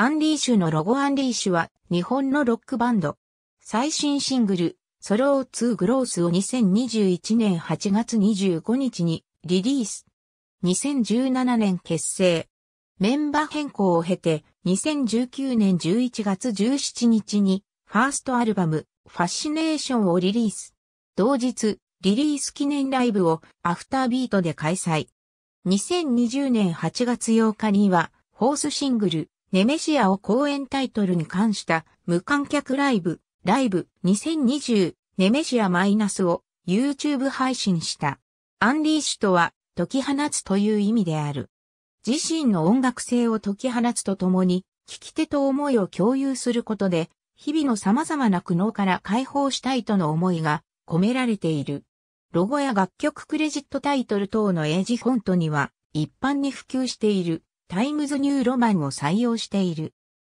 アンリーシュのロゴアンリーシュは日本のロックバンド。最新シングル、ソロー2グロースを2021年8月25日にリリース。2017年結成。メンバー変更を経て2019年11月17日にファーストアルバム、ファッシネーションをリリース。同日、リリース記念ライブをアフタービートで開催。2020年8月8日には、ホースシングル、ネメシアを公演タイトルに関した無観客ライブ、ライブ2020ネメシアマイナスを YouTube 配信した。アンリーシュとは解き放つという意味である。自身の音楽性を解き放つとともに、聞き手と思いを共有することで、日々の様々な苦悩から解放したいとの思いが込められている。ロゴや楽曲クレジットタイトル等の英字フォントには一般に普及している。タイムズニューロマンを採用している。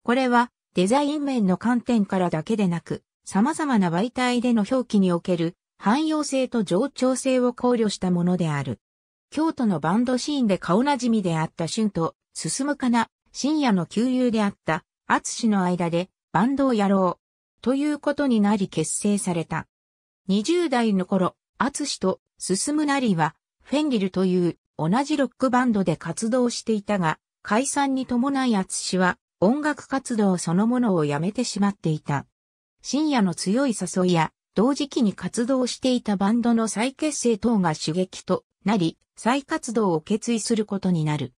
これはデザイン面の観点からだけでなく、様々な媒体での表記における汎用性と冗長性を考慮したものである。京都のバンドシーンで顔なじみであった春と、進むかな、深夜の旧友であった、シの間で、バンドをやろう。ということになり結成された。20代の頃、シと進むなりは、フェンリルという同じロックバンドで活動していたが、解散に伴い厚は音楽活動そのものをやめてしまっていた。深夜の強い誘いや、同時期に活動していたバンドの再結成等が刺激となり、再活動を決意することになる。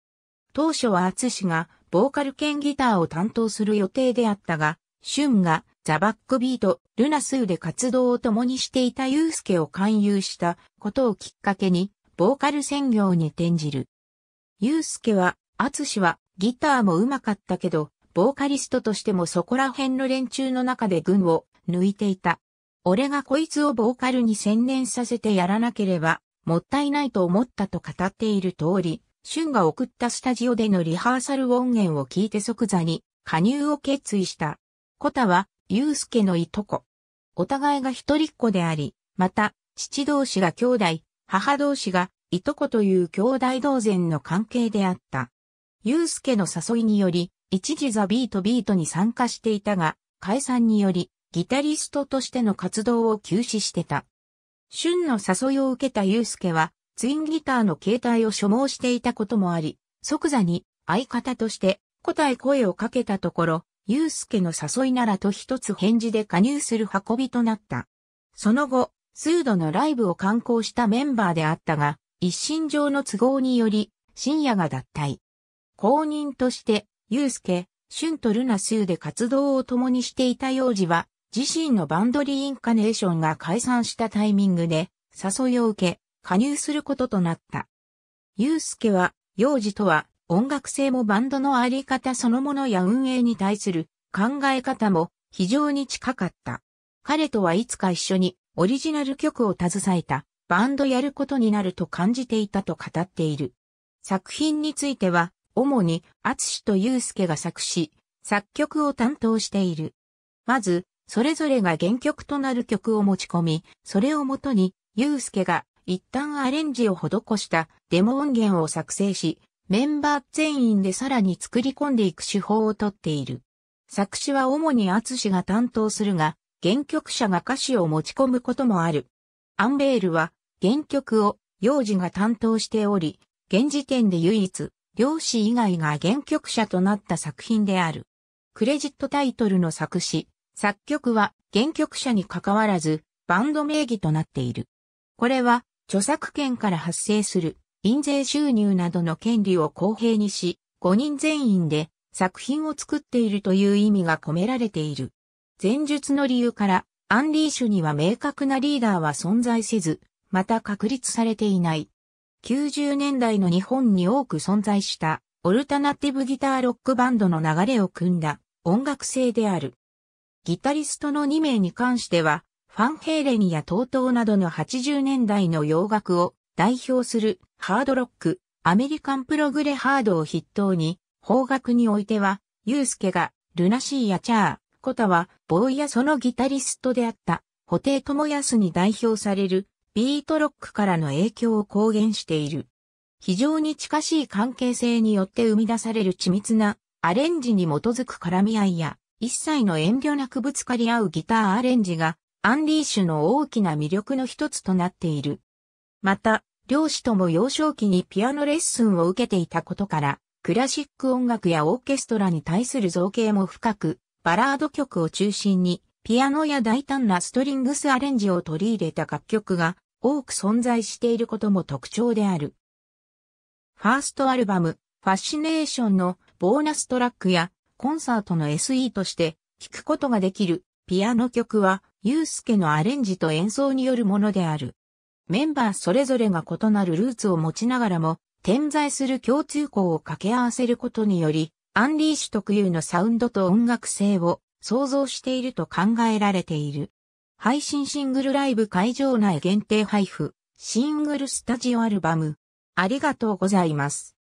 当初は厚が、ボーカル兼ギターを担当する予定であったが、シュンがザ・バックビート、ルナスーで活動を共にしていたユースケを勧誘したことをきっかけに、ボーカル専業に転じる。すけは、淳は、ギターも上手かったけど、ボーカリストとしてもそこら辺の連中の中で群を抜いていた。俺がこいつをボーカルに専念させてやらなければ、もったいないと思ったと語っている通り、俊が送ったスタジオでのリハーサル音源を聞いて即座に加入を決意した。コタは、すけのいとこ。お互いが一人っ子であり、また、父同士が兄弟、母同士が、いとこという兄弟同然の関係であった。ゆうすけの誘いにより、一時ザ・ビート・ビートに参加していたが、解散により、ギタリストとしての活動を休止してた。春の誘いを受けたゆうすけは、ツインギターの携帯を所望していたこともあり、即座に相方として答え声をかけたところ、ゆうすけの誘いならと一つ返事で加入する運びとなった。その後、数度のライブを観光したメンバーであったが、一身上の都合により、深夜が脱退。公認として、ユースケ、シュンとルナスーで活動を共にしていた幼児は、自身のバンドリーインカネーションが解散したタイミングで、誘いを受け、加入することとなった。ユースケは、幼児とは、音楽性もバンドのあり方そのものや運営に対する考え方も非常に近かった。彼とはいつか一緒にオリジナル曲を携えたバンドやることになると感じていたと語っている。作品については、主に、厚と祐介が作詞、作曲を担当している。まず、それぞれが原曲となる曲を持ち込み、それをもとに、祐介が一旦アレンジを施したデモ音源を作成し、メンバー全員でさらに作り込んでいく手法をとっている。作詞は主に厚が担当するが、原曲者が歌詞を持ち込むこともある。アンベールは原曲を幼児が担当しており、現時点で唯一、漁師以外が原曲者となった作品である。クレジットタイトルの作詞、作曲は原曲者に関わらず、バンド名義となっている。これは、著作権から発生する印税収入などの権利を公平にし、5人全員で作品を作っているという意味が込められている。前述の理由から、アンリーシュには明確なリーダーは存在せず、また確立されていない。90年代の日本に多く存在した、オルタナティブギターロックバンドの流れを組んだ、音楽性である。ギタリストの2名に関しては、ファンヘーレンやトートーなどの80年代の洋楽を代表するハードロック、アメリカンプログレハードを筆頭に、邦楽においては、ユースケが、ルナシーやチャー、コタは、ボーイやそのギタリストであった、布袋智康に代表される、ビートロックからの影響を公言している。非常に近しい関係性によって生み出される緻密なアレンジに基づく絡み合いや、一切の遠慮なくぶつかり合うギターアレンジが、アンリーシュの大きな魅力の一つとなっている。また、両師とも幼少期にピアノレッスンを受けていたことから、クラシック音楽やオーケストラに対する造形も深く、バラード曲を中心に、ピアノや大胆なストリングスアレンジを取り入れた楽曲が多く存在していることも特徴である。ファーストアルバム、ファッシネーションのボーナストラックやコンサートの SE として聴くことができるピアノ曲は、ユースケのアレンジと演奏によるものである。メンバーそれぞれが異なるルーツを持ちながらも、点在する共通項を掛け合わせることにより、アンリーシュ特有のサウンドと音楽性を創造していると考えられている。配信シングルライブ会場内限定配布、シングルスタジオアルバム。ありがとうございます。